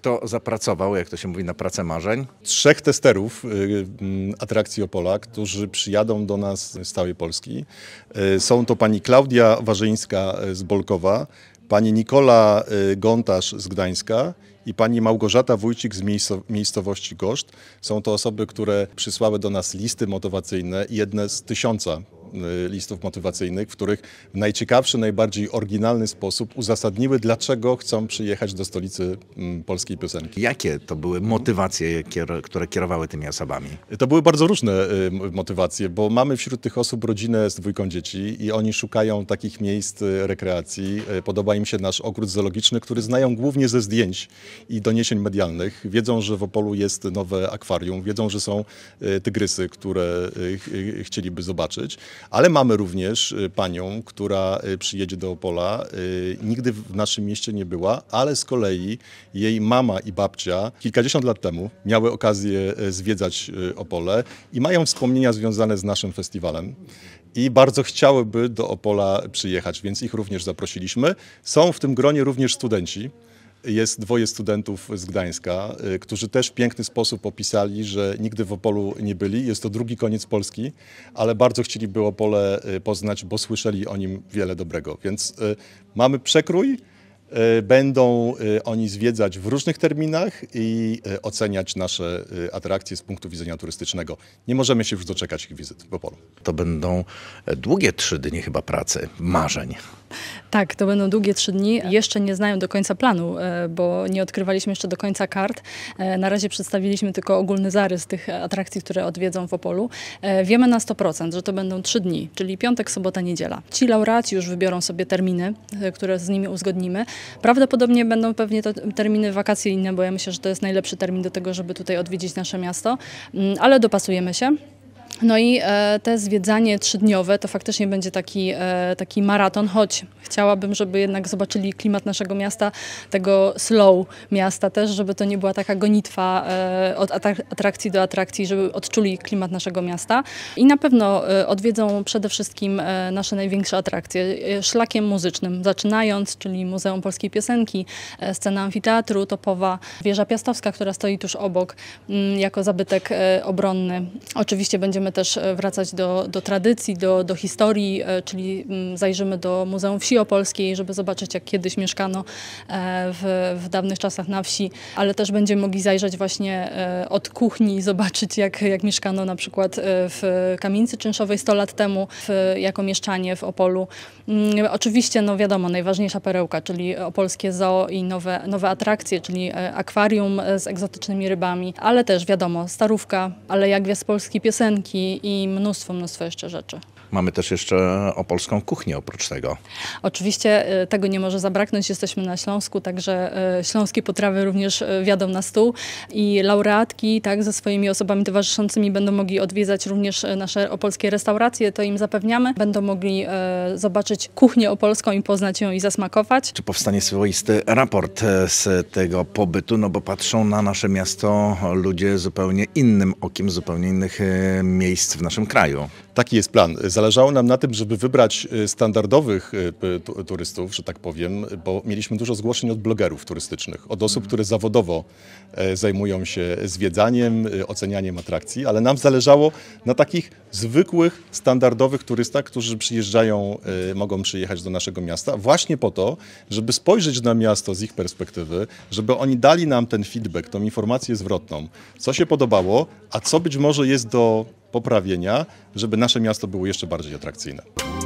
kto zapracował, jak to się mówi, na pracę marzeń? Trzech testerów y, mm, atrakcji Opola, którzy przyjadą do nas z całej Polski. Y, są to pani Klaudia Warzyńska y, z Bolkowa, pani Nikola Gontarz z Gdańska i pani Małgorzata Wójcik z miejscowości Goszt. Są to osoby, które przysłały do nas listy motywacyjne, jedne z tysiąca Y, listów motywacyjnych, w których w najciekawszy, najbardziej oryginalny sposób uzasadniły, dlaczego chcą przyjechać do stolicy mm, polskiej piosenki. Jakie to były motywacje, które kierowały tymi osobami? To były bardzo różne y, motywacje, bo mamy wśród tych osób rodzinę z dwójką dzieci i oni szukają takich miejsc y, rekreacji. Podoba im się nasz ogród zoologiczny, który znają głównie ze zdjęć i doniesień medialnych. Wiedzą, że w Opolu jest nowe akwarium, wiedzą, że są tygrysy, które chcieliby zobaczyć. Ale mamy również y, panią, która y, przyjedzie do Opola. Y, nigdy w naszym mieście nie była, ale z kolei jej mama i babcia kilkadziesiąt lat temu miały okazję zwiedzać Opole i mają wspomnienia związane z naszym festiwalem i bardzo chciałyby do Opola przyjechać, więc ich również zaprosiliśmy. Są w tym gronie również studenci jest dwoje studentów z Gdańska, y, którzy też w piękny sposób opisali, że nigdy w Opolu nie byli. Jest to drugi koniec Polski, ale bardzo chcieliby Opole y, poznać, bo słyszeli o nim wiele dobrego. Więc y, mamy przekrój E, będą e, oni zwiedzać w różnych terminach i e, oceniać nasze atrakcje z punktu widzenia turystycznego. Nie możemy się już doczekać ich wizyt w Opolu. To będą długie trzy dni chyba pracy, marzeń. Tak, to będą długie trzy dni. Jeszcze nie znają do końca planu, bo nie odkrywaliśmy jeszcze do końca kart. Na razie przedstawiliśmy tylko ogólny zarys tych atrakcji, które odwiedzą w Opolu. Wiemy na 100%, że to będą trzy dni, czyli piątek, sobota, niedziela. Ci laureaci już wybiorą sobie terminy, które z nimi uzgodnimy. Prawdopodobnie będą pewnie to terminy wakacyjne, bo ja myślę, że to jest najlepszy termin do tego, żeby tutaj odwiedzić nasze miasto, mm, ale dopasujemy się. No i e, te zwiedzanie trzydniowe to faktycznie będzie taki, e, taki maraton, choć chciałabym, żeby jednak zobaczyli klimat naszego miasta, tego slow miasta też, żeby to nie była taka gonitwa e, od atrakcji do atrakcji, żeby odczuli klimat naszego miasta. I na pewno e, odwiedzą przede wszystkim e, nasze największe atrakcje, e, szlakiem muzycznym, zaczynając, czyli Muzeum Polskiej Piosenki, scena amfiteatru Topowa, wieża piastowska, która stoi tuż obok, m, mm, jako zabytek obronny. Oczywiście będzie Będziemy też e, wracać do, do tradycji, do, do historii, e, czyli mm, zajrzymy do Muzeum Wsi Opolskiej, żeby zobaczyć, jak kiedyś mieszkano e, w, w dawnych czasach na wsi, ale też będziemy mogli zajrzeć właśnie od kuchni, zobaczyć, jak, jak mieszkano na przykład w kamienicy czynszowej 100 lat temu w, jako mieszczanie w Opolu. Mm, oczywiście, no wiadomo, najważniejsza perełka, czyli opolskie zoo i nowe, nowe atrakcje, czyli akwarium z egzotycznymi rybami, ale też wiadomo, starówka, ale jak wiesz, polskiej piosenki, techniki i mnóstwo, mnóstwo jeszcze rzeczy. Mamy też jeszcze opolską kuchnię oprócz tego. Oczywiście e, tego nie może zabraknąć. Jesteśmy na Śląsku, także e, śląskie potrawy również e, wiadą na stół i laureatki tak, ze swoimi osobami towarzyszącymi będą mogli odwiedzać również nasze opolskie restauracje, to im zapewniamy. Będą mogli zobaczyć kuchnię opolską i poznać ją i zasmakować. Czy powstanie swoisty raport z tego pobytu, no bo patrzą na nasze miasto ludzie zupełnie innym okiem, zupełnie innych miejsc w naszym kraju. Taki jest plan Zależało nam na tym, żeby wybrać y, standardowych y, turystów, że tak powiem, bo mieliśmy dużo zgłoszeń od blogerów turystycznych, od osób, które zawodowo e, zajmują się zwiedzaniem, y, ocenianiem atrakcji, ale nam zależało na takich zwykłych, standardowych turystach, którzy przyjeżdżają, e, mogą przyjechać do naszego miasta właśnie po to, żeby spojrzeć na miasto z ich perspektywy, żeby oni dali nam ten feedback, tą informację zwrotną, co się podobało, a co być może jest do poprawienia, żeby nasze miasto było jeszcze bardziej atrakcyjne.